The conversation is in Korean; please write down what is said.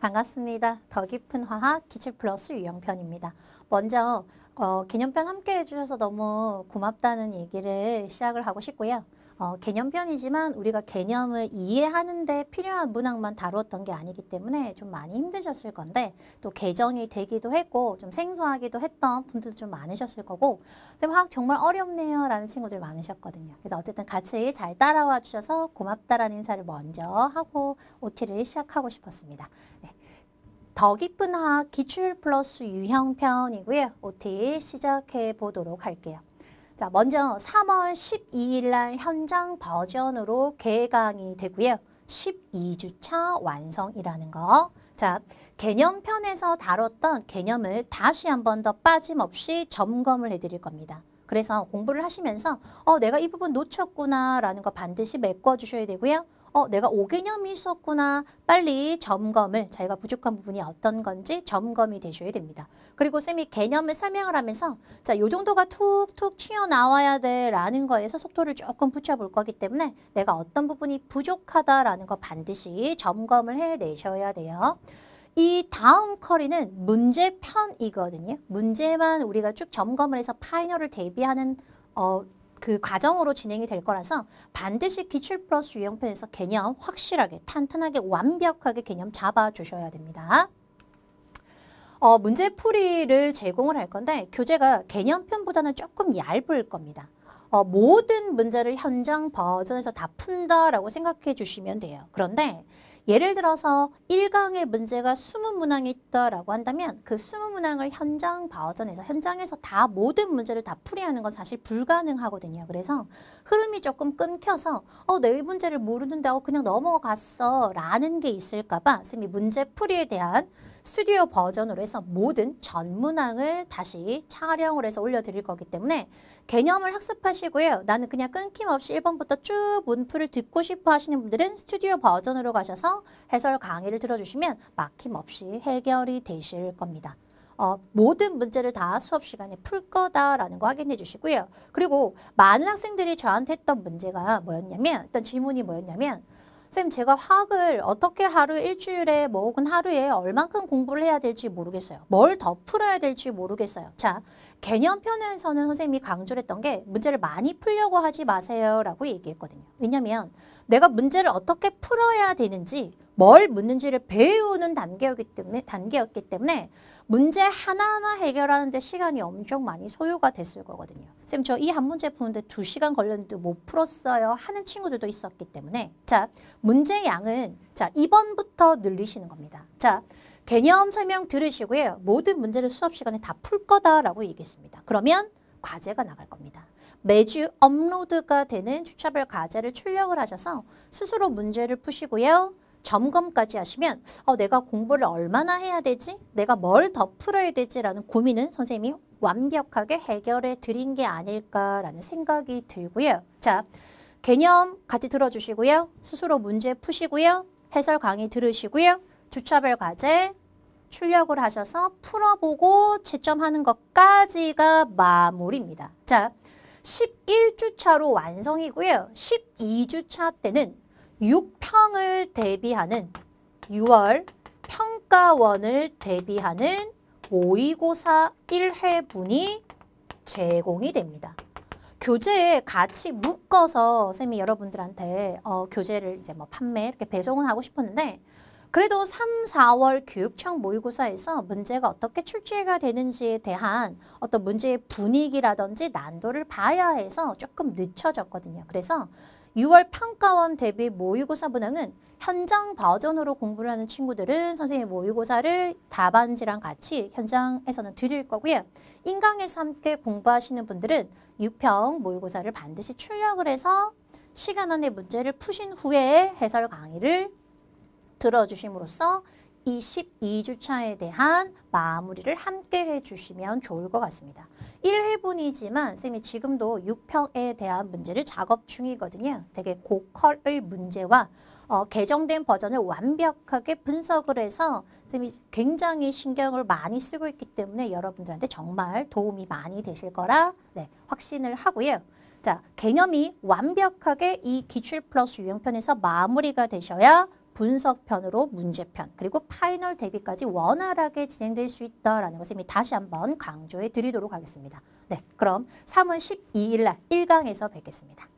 반갑습니다. 더 깊은 화학 기출 플러스 유형편입니다. 먼저 어, 기념편 함께 해주셔서 너무 고맙다는 얘기를 시작을 하고 싶고요. 어, 개념편이지만 우리가 개념을 이해하는데 필요한 문항만 다루었던 게 아니기 때문에 좀 많이 힘드셨을 건데 또 개정이 되기도 했고 좀 생소하기도 했던 분들도 좀 많으셨을 거고 선생님 화학 정말 어렵네요 라는 친구들 많으셨거든요. 그래서 어쨌든 같이 잘 따라와 주셔서 고맙다라는 인사를 먼저 하고 OT를 시작하고 싶었습니다. 네. 더 깊은 화학 기출 플러스 유형편이고요. OT 시작해 보도록 할게요. 자, 먼저 3월 12일 날 현장 버전으로 개강이 되고요. 12주차 완성이라는 거. 자, 개념편에서 다뤘던 개념을 다시 한 번 더 빠짐없이 점검을 해드릴 겁니다. 그래서 공부를 하시면서 어 내가 이 부분 놓쳤구나 라는 거 반드시 메꿔주셔야 되고요. 어, 내가 5개념이 있었구나. 빨리 점검을 자기가 부족한 부분이 어떤 건지 점검이 되셔야 됩니다. 그리고 쌤이 개념을 설명을 하면서 자, 요 정도가 툭툭 튀어나와야 돼라는 거에서 속도를 조금 붙여볼 거기 때문에 내가 어떤 부분이 부족하다라는 거 반드시 점검을 해내셔야 돼요. 이 다음 커리는 문제편이거든요. 문제만 우리가 쭉 점검을 해서 파이널을 대비하는 어, 그 과정으로 진행이 될 거라서 반드시 기출 플러스 유형편에서 개념 확실하게 탄탄하게 완벽하게 개념 잡아주셔야 됩니다. 어, 문제풀이를 제공을 할 건데 교재가 개념편보다는 조금 얇을 겁니다. 어, 모든 문제를 현장 버전에서 다 푼다라고 생각해 주시면 돼요. 그런데 예를 들어서 1강의 문제가 20문항이 있다라고 한다면 그 20문항을 현장 버전에서 현장에서 다 모든 문제를 다 풀이하는 건 사실 불가능하거든요. 그래서 흐름이 조금 끊겨서 어, 내 문제를 모르는데 어, 그냥 넘어갔어 라는 게 있을까 봐 선생님이 문제 풀이에 대한 스튜디오 버전으로 해서 모든 전문항을 다시 촬영을 해서 올려드릴 거기 때문에 개념을 학습하시고요. 나는 그냥 끊김없이 1번부터 쭉 문풀을 듣고 싶어 하시는 분들은 스튜디오 버전으로 가셔서 해설 강의를 들어주시면 막힘없이 해결이 되실 겁니다. 어, 모든 문제를 다 수업 시간에 풀 거다라는 거 확인해 주시고요. 그리고 많은 학생들이 저한테 했던 문제가 뭐였냐면 일단 질문이 뭐였냐면 선생님 제가 화학을 어떻게 하루 일주일에 뭐 혹은 하루에 얼만큼 공부를 해야 될지 모르겠어요. 뭘 더 풀어야 될지 모르겠어요. 자, 개념편에서는 선생님이 강조를 했던 게 문제를 많이 풀려고 하지 마세요 라고 얘기했거든요. 왜냐면 내가 문제를 어떻게 풀어야 되는지 뭘 묻는지를 배우는 단계였기 때문에, 단계였기 때문에 문제 하나하나 해결하는데 시간이 엄청 많이 소요가 됐을 거거든요. 쌤, 저이 한 문제 푸는데 두시간 걸렸는데 못 풀었어요 하는 친구들도 있었기 때문에 자, 문제 양은 자, 2번부터 늘리시는 겁니다. 자, 개념 설명 들으시고요. 모든 문제를 수업 시간에 다 풀 거다라고 얘기했습니다. 그러면 과제가 나갈 겁니다. 매주 업로드가 되는 주차별 과제를 출력을 하셔서 스스로 문제를 푸시고요. 점검까지 하시면 어, 내가 공부를 얼마나 해야 되지? 내가 뭘 더 풀어야 되지라는 고민은 선생님이 완벽하게 해결해 드린 게 아닐까라는 생각이 들고요. 자, 개념 같이 들어주시고요. 스스로 문제 푸시고요. 해설 강의 들으시고요. 주차별 과제 출력을 하셔서 풀어보고 채점하는 것까지가 마무리입니다. 자, 11주차로 완성이고요. 12주차 때는 6평을 대비하는 6월 평가원을 대비하는 모의고사 1회분이 제공이 됩니다. 교재에 같이 묶어서 쌤이 여러분들한테 어, 교재를 이제 뭐 판매 이렇게 배송은 하고 싶었는데 그래도 3, 4월 교육청 모의고사에서 문제가 어떻게 출제가 되는지에 대한 어떤 문제의 분위기라든지 난도를 봐야 해서 조금 늦춰졌거든요. 그래서 6월 평가원 대비 모의고사 분량은 현장 버전으로 공부를 하는 친구들은 선생님 모의고사를 답안지랑 같이 현장에서는 드릴 거고요. 인강에서 함께 공부하시는 분들은 6평 모의고사를 반드시 출력을 해서 시간 안에 문제를 푸신 후에 해설 강의를 들어주심으로써 이 12주차에 대한 마무리를 함께 해주시면 좋을 것 같습니다. 1회분이지만 쌤이 지금도 6평에 대한 문제를 작업 중이거든요. 되게 고컬의 문제와 어, 개정된 버전을 완벽하게 분석을 해서 쌤이 굉장히 신경을 많이 쓰고 있기 때문에 여러분들한테 정말 도움이 많이 되실 거라 네, 확신을 하고요. 자, 개념이 완벽하게 이 기출 플러스 유형편에서 마무리가 되셔야 분석편으로 문제편, 그리고 파이널 대비까지 원활하게 진행될 수 있다라는 것을 이미 다시 한번 강조해 드리도록 하겠습니다. 네, 그럼 3월 12일 날 1강에서 뵙겠습니다.